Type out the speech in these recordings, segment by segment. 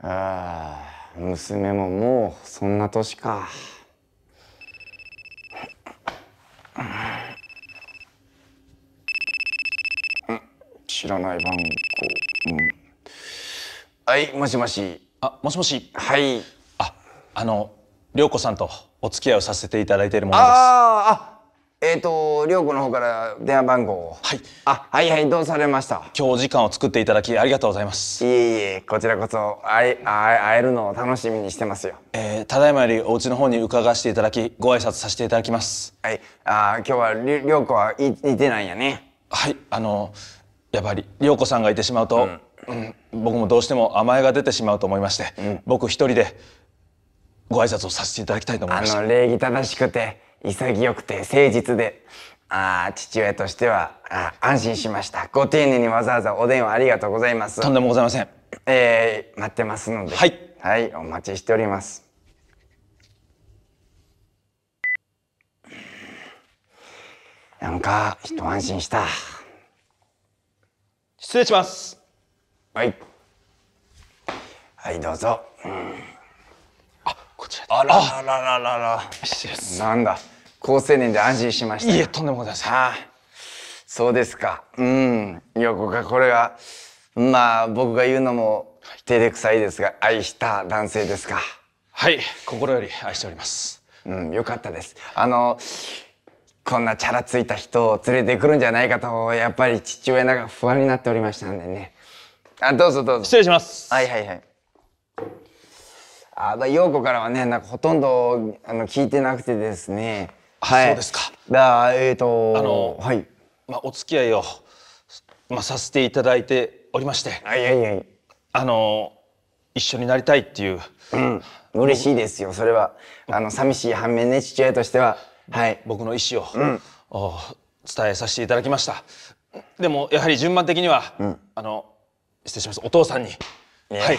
ああ娘ももうそんな年か。知らない番号、うん、はいもしもしあもしもしはいああの涼子さんとお付き合いをさせていただいているものですああえっ、ー、と、りょうの方から電話番号を。はい。あ、はいはい、どうされました。今日時間を作っていただき、ありがとうございます。いえいえ、こちらこそ、あい、あ、会えるのを楽しみにしてますよ。えー、ただいまより、お家の方に伺わせていただき、ご挨拶させていただきます。はい、あ、今日は、りょうこはい、いてないんやね。はい、あの、やっぱり、りょうこさんがいてしまうと、うん、うん、僕もどうしても甘えが出てしまうと思いまして、うん、僕一人で。ご挨拶をさせていただきたいと思います。あの礼儀正しくて。潔くて誠実であ父親としてはあ安心しましたご丁寧にわざわざお電話ありがとうございますとんでもございませんえー、待ってますのではい、はい、お待ちしておりますなんか一安心した失礼しますはいはいどうぞ、うん、あこちらあらららららら失礼ですなんだ高青年で安心しましたいえとんでもございませんあそうですかうんいやこれはまあ僕が言うのも照れくさいですが愛した男性ですかはい心より愛しておりますうんよかったですあのこんなチャラついた人を連れてくるんじゃないかとやっぱり父親が不安になっておりましたんでねあどうぞどうぞ失礼しますはいはいはいあ洋子からはねなんかほとんどあの聞いてなくてですねはい、そうですかだえっ、ー、とあの、はいまあ、お付き合いを、まあ、させていただいておりましてはいはいはいあの一緒になりたいっていう、うん、嬉しいですよそれはあの寂しい反面ね父親としては、はい、僕の意思を、うん、伝えさせていただきましたでもやはり順番的には、うん、あの失礼しますお父さんにね、はい、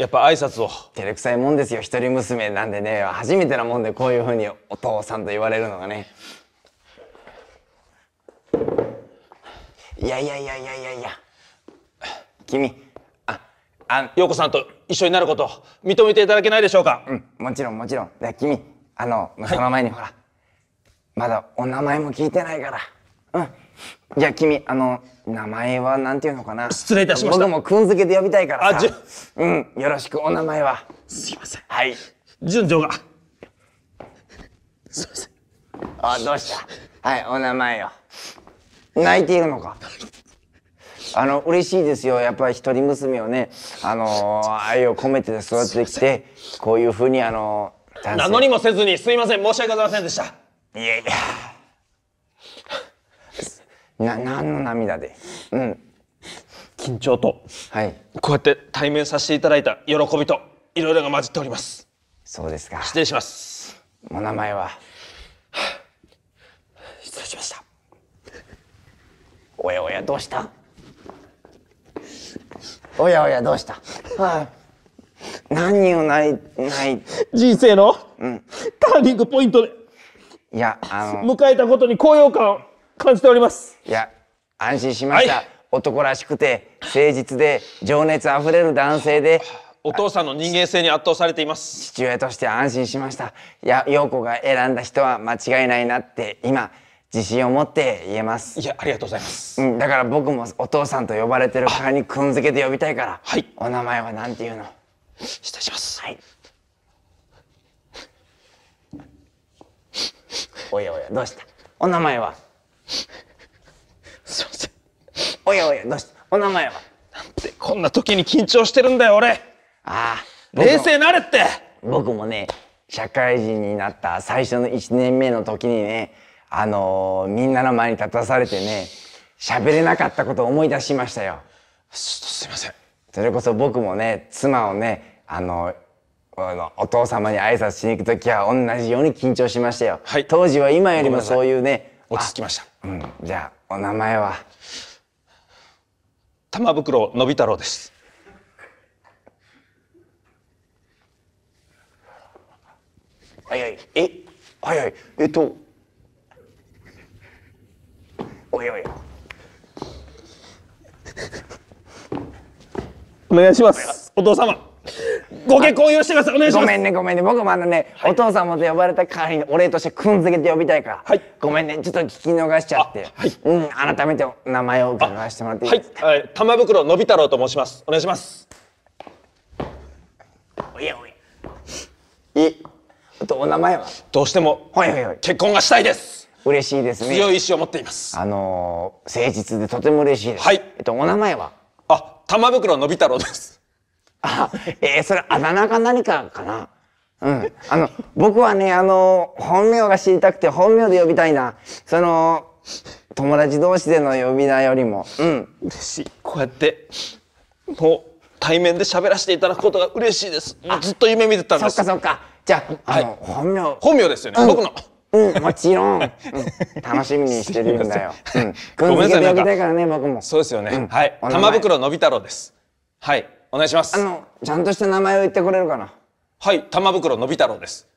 やっぱ挨拶を照れくさいもんですよ一人娘なんでね初めてなもんでこういうふうにお父さんと言われるのがねいやいやいやいやいやいや君ああ陽子さんと一緒になること認めていただけないでしょうかうんもちろんもちろんで君あのその前にほら、はい、まだお名前も聞いてないからうんじゃあ君あの名前はなんていうのかな失礼いたしました僕もくんづけで呼びたいからあじゅうんよろしくお名前はすいませんはい順序がすいませんあどうしたはいお名前よ泣いているのかあの嬉しいですよやっぱり一人娘をねあの愛を込めて育ててきてこういうふうにあの名乗りもせずにすいません申し訳ございませんでしたいやいやな何の涙でうん緊張と、はい、こうやって対面させていただいた喜びといろいろが混じっておりますそうですか失礼しますお名前は失礼しましたおやおやどうしたおやおやどうした、はあ、何をないない人生の、うん、ターニングポイントでいやあの迎えたことに高揚感を感じております。いや、安心しました。はい、男らしくて、誠実で、情熱あふれる男性で、お父さんの人間性に圧倒されています父親として安心しましたいや陽子が選んだ人は間違いないなって今自信を持って言えますいやありがとうございます、うん、だから僕もお父さんと呼ばれてるかにくんづけで呼びたいからはいお名前は何て言うの失礼しますはいおやおやどうしたお名前はおやおや、どうしてお名前はなんて、こんな時に緊張してるんだよ、俺。ああ。冷静なれって僕もね、社会人になった最初の1年目の時にね、あのー、みんなの前に立たされてね、喋れなかったことを思い出しましたよ。すいません。それこそ僕もね、妻をね、あのあのお父様に挨拶しに行く時は同じように緊張しましたよ、はい、当時は今よりもそういうね落ち着きました、うん、じゃあお名前は玉袋のび太郎です。はいはい、え、はいはい、えっと。おいおい。お願いします。お父様。ご結婚をしてくださいお願いしますごめんねごめんね僕もあのね、はい、お父さんも呼ばれた代わりにお礼としてくんづけて呼びたいから、はい、ごめんねちょっと聞き逃しちゃって、はい、うん改めて名前を伺わせてもらっていいですかはい、はい、玉袋のび太郎と申しますお願いしますおやおやいとお名前はどうしても、はいはいはい、結婚がしたいです嬉しいですね強い意志を持っていますあのー、誠実でとても嬉しいですはいえっとお名前はあ玉袋のび太郎ですあ、えー、それあだ名か何かかな。うん。あの、僕はね、あの、本名が知りたくて本名で呼びたいな。その、友達同士での呼び名よりも。うん。嬉しい。こうやって、もう、対面で喋らせていただくことが嬉しいです。ずっと夢見てたんです。そっかそっか。じゃあ、はい、本名。本名ですよね、うん、僕の。うん、もちろん、うん、楽しみにしてるんだよ。うん、ごめんなさい、たいか。そうですよね。はい。玉袋のび太郎です。はい。お願いしますあのちゃんとした名前を言ってくれるかなはい玉袋のび太郎です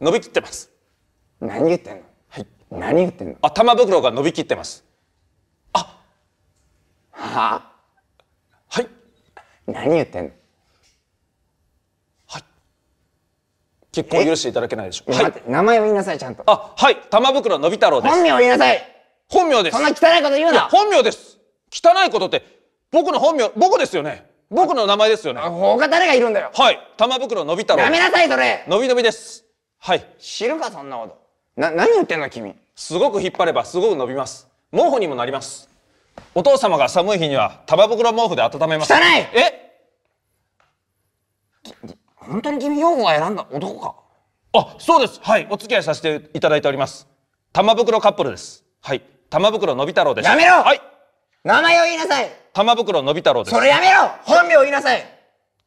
伸びきってます何言ってんのはい何言ってんのあ玉袋が伸びきってますあはあはい何言ってんのはい結婚許していただけないでしょうか、はい、名前を言いなさいちゃんとあはい玉袋のび太郎です本名を言いなさい本名ですそんな汚いこと言うな本名です汚いことって僕の本名僕ですよね僕の名前ですよね。他誰がいるんだよ。はい。玉袋のび太郎。やめなさい、それ。のびのびです。はい。知るか、そんなこと。な、何言ってんの、君。すごく引っ張ればすごく伸びます。毛布にもなります。お父様が寒い日には玉袋毛布で温めます。汚いえ本当に君、洋子が選んだ男かあ、そうです。はい。お付き合いさせていただいております。玉袋カップルです。はい。玉袋のび太郎です。やめろはい。名前を言いなさい玉袋のび太郎ですそれやめろ本名を言いなさい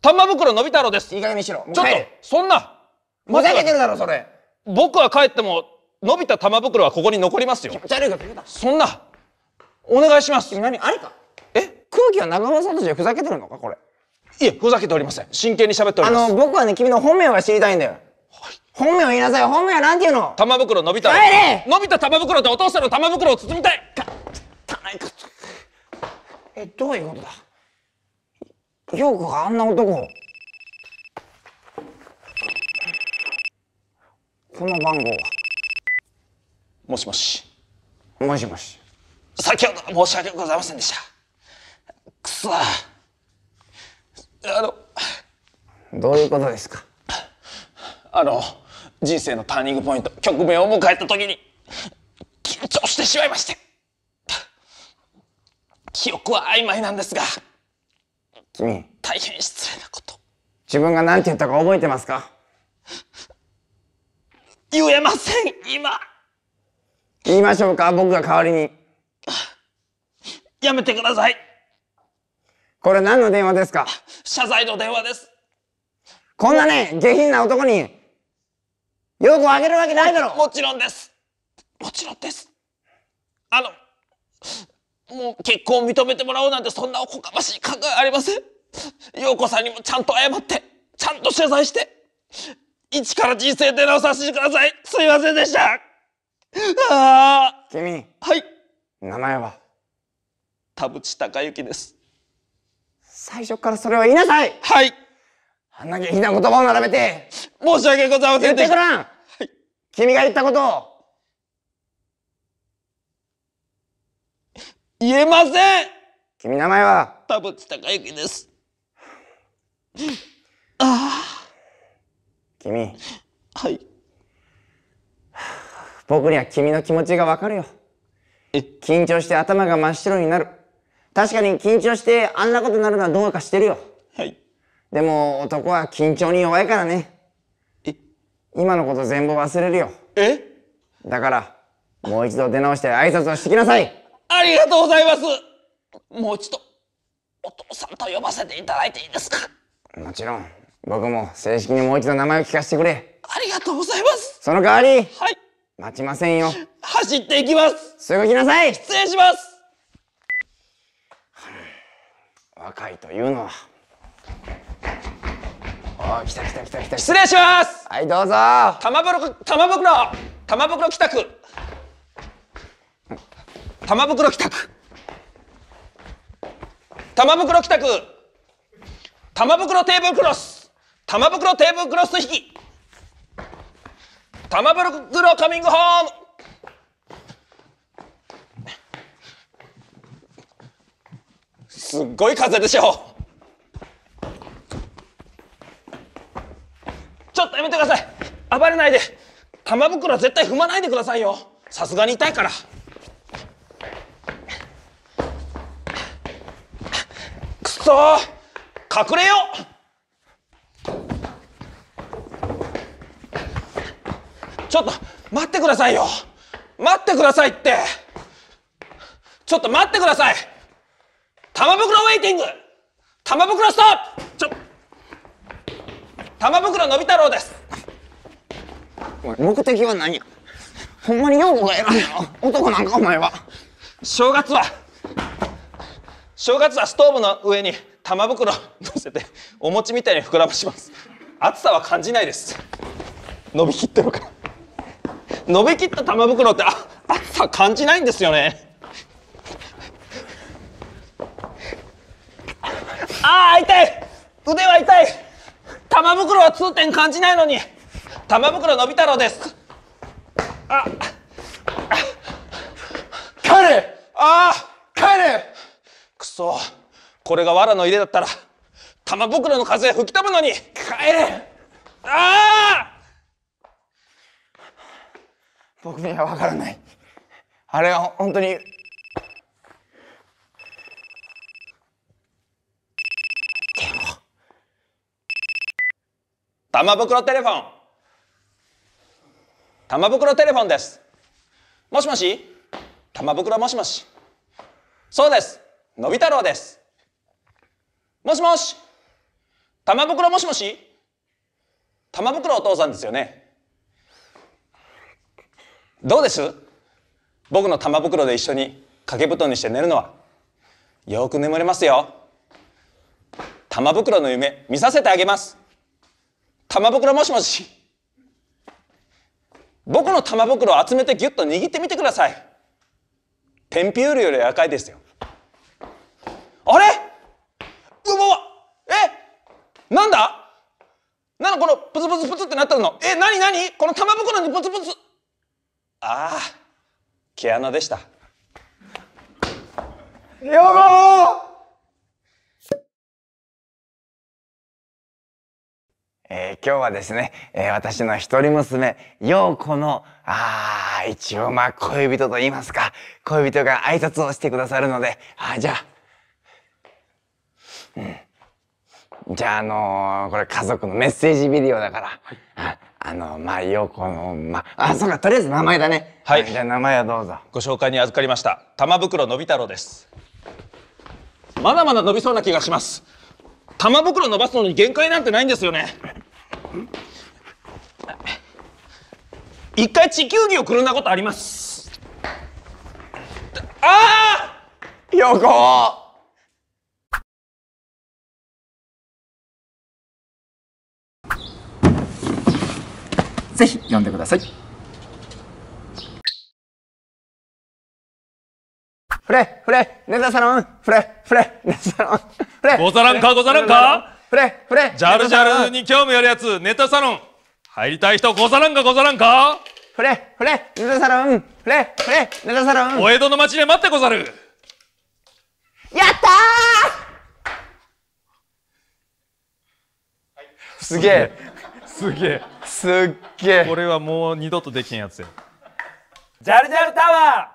玉袋のび太郎ですいい加減にしろちょっとそんなふざけてるだろそれ僕は帰ってものび太玉袋はここに残りますよそんなお願いします何あれかえ空気は長村さんたちふざけてるのかこれいえふざけておりません真剣に喋っておりますあの僕はね君の本名が知りたいんだよ、はい、本名を言いなさい本名はなんていうの玉袋のび太のび太玉袋ってお父さんの玉袋を包みたいえどういうことだークがあんな男をこの番号はもしもしもしもし先ほど申し訳ございませんでしたくそあのどういうことですかあの人生のターニングポイント局面を迎えた時に緊張してしまいまして記憶は曖昧なんですが君大変失礼なこと自分が何て言ったか覚えてますか言えません今言いましょうか僕が代わりにやめてくださいこれ何の電話ですか謝罪の電話ですこんなね下品な男によくあげるわけないだろもちろんですもちろんですあのもう結婚を認めてもらおうなんてそんなおこがましい考えありません。洋子さんにもちゃんと謝って、ちゃんと謝罪して、一から人生出直させてください。すいませんでした。ああ。君。はい。名前は田淵隆之です。最初からそれは言いなさいはいあんな下品な言葉を並べて申し訳ございませんでした、はい、君が言ったことを言えません君名前は田渕孝之です。ああ。君。はい。僕には君の気持ちがわかるよ。緊張して頭が真っ白になる。確かに緊張してあんなことになるのはどうかしてるよ。はい。でも男は緊張に弱いからね。え今のこと全部忘れるよ。えだから、もう一度出直して挨拶をしてきなさいありがとうございますもう一度、お父さんと呼ばせていただいていいですかもちろん、僕も正式にもう一度名前を聞かせてくれ。ありがとうございますその代わりはい待ちませんよ走っていきますすぐ来なさい失礼します若いというのはおお来た来た来た来た失礼しますはいどうぞ玉袋玉袋玉袋帰宅。玉袋帰宅玉袋帰宅玉袋テーブルクロス玉袋テーブルクロス引き玉袋カミングホームすっごい風でしょちょっとやめてください暴れないで玉袋絶対踏まないでくださいよさすがに痛いから。そ隠れよちょっと待ってくださいよ待ってくださいってちょっと待ってください玉袋ウェイティング玉袋ストップちょ玉袋のび太郎です目的は何ほんまに陽子が偉いの男なんかお前は正月は正月はストーブの上に玉袋乗せてお餅みたいに膨らまします暑さは感じないです伸びきってるから伸びきった玉袋ってあ暑さ感じないんですよねああ痛い腕は痛い玉袋は痛点感じないのに玉袋伸び太郎ですあ帰れああれそこれが藁の入れだったら玉袋の風吹き飛ぶのに帰れああ僕には分からないあれは本当に玉袋テレフォン玉袋テレフォンですもしもし玉袋もしもしそうですのび太郎です。もしもし玉袋もしもし玉袋お父さんですよねどうです僕の玉袋で一緒に掛け布団にして寝るのはよく眠れますよ玉袋の夢見させてあげます玉袋もしもし僕の玉袋を集めてギュッと握ってみてください天ンピュールより赤いですよあれうわえなんだなのこのプツプツプツってなったのえなになにこの玉袋にプツプツああ毛穴でしたよごえー、今日はですね、えー、私の一人娘、陽子の、ああ、一応まあ恋人と言いますか、恋人が挨拶をしてくださるので、あじゃあ、うん、じゃあ、あのー、これ家族のメッセージビデオだから、はい、あのー、まあ陽このまああそうかとりあえず名前だねはい、じゃあ名前はどうぞご紹介に預かりました玉袋のび太郎ですまだまだ伸びそうな気がします玉袋伸ばすのに限界なんてないんですよね一回地球儀をくるんだことありますああ横ぜひ読んでください。フレフレネタサロンフレフレネタサロンフレござらんかござらんかフレフレジャルジャルに興味あるやつネタサロン入りたい人ござらんかござらんかフレフレネタサロンフレフレネタサロンお江戸の町で待ってござるやったーすげえすげえすっげえこれはもう二度とできへんやつやジャルジャルタワー